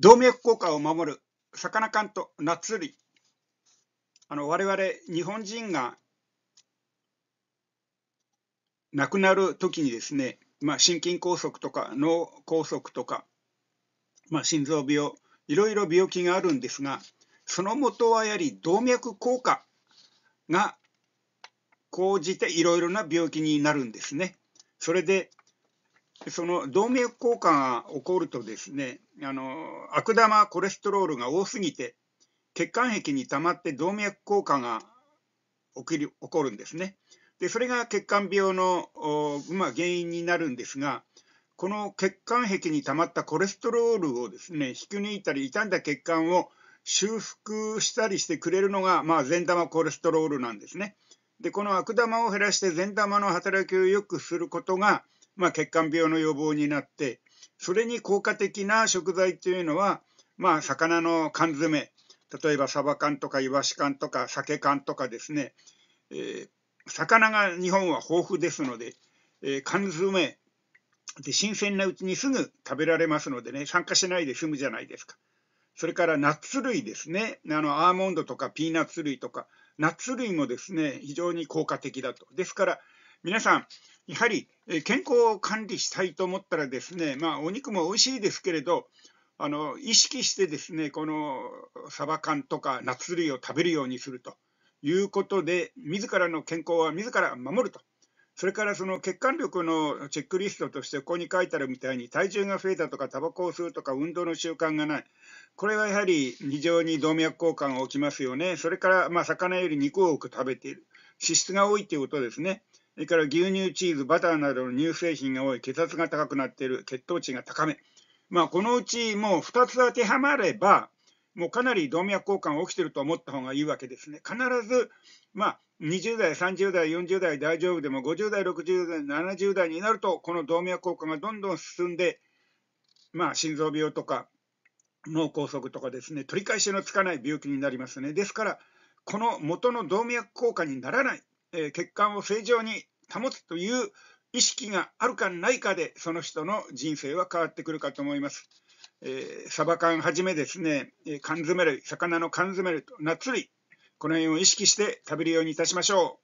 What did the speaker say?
動脈硬化を守る魚缶とナッツ類あの我々日本人が亡くなる時にですね、まあ、心筋梗塞とか脳梗塞とか、まあ、心臓病いろいろ病気があるんですがそのもとはやはり動脈硬化が講じていろいろな病気になるんですね。それでその動脈硬化が起こるとですねあの悪玉コレステロールが多すぎて血管壁に溜まって動脈硬化が起きる起こるんですね。でそれが血管病の、まあ、原因になるんですがこの血管壁に溜まったコレステロールをですね引き抜いたり傷んだ血管を修復したりしてくれるのが、まあ、善玉コレステロールなんですね。でこの悪玉を減らして善玉の働きを良くすることがまあ、血管病の予防になって、それに効果的な食材というのは、まあ、魚の缶詰、例えばサバ缶とかイワシ缶とか酒缶とかですね、えー、魚が日本は豊富ですので、えー、缶詰で新鮮なうちにすぐ食べられますのでね酸化しないで済むじゃないですかそれからナッツ類ですねあのアーモンドとかピーナッツ類とかナッツ類もですね非常に効果的だとですから皆さんやはり健康を管理したいと思ったらですね、まあ、お肉も美味しいですけれどあの意識してですねこのサバ缶とかナッツ類を食べるようにするということで自らの健康は自ら守るとそれからその血管力のチェックリストとしてここに書いてあるみたいに体重が増えたとかタバコを吸うとか運動の習慣がないこれはやはり非常に動脈硬化が起きますよねそれからまあ魚より肉を多く食べている脂質が多いということですねそれから牛乳、チーズ、バターなどの乳製品が多い、血圧が高くなっている、血糖値が高め。まあ、このうちもう2つ当てはまれば、もうかなり動脈硬化が起きていると思った方がいいわけですね。必ず、まあ、20代、30代、40代大丈夫でも、50代、60代、70代になると、この動脈硬化がどんどん進んで、まあ、心臓病とか脳梗塞とかですね、取り返しのつかない病気になりますね。ですから、この元の動脈硬化にならない、え血管を正常に保つという意識があるかないかで、その人の人生は変わってくるかと思います。えー、サバ缶はじめですね、え缶詰類、魚の缶詰類とナッツ類、この辺を意識して食べるようにいたしましょう。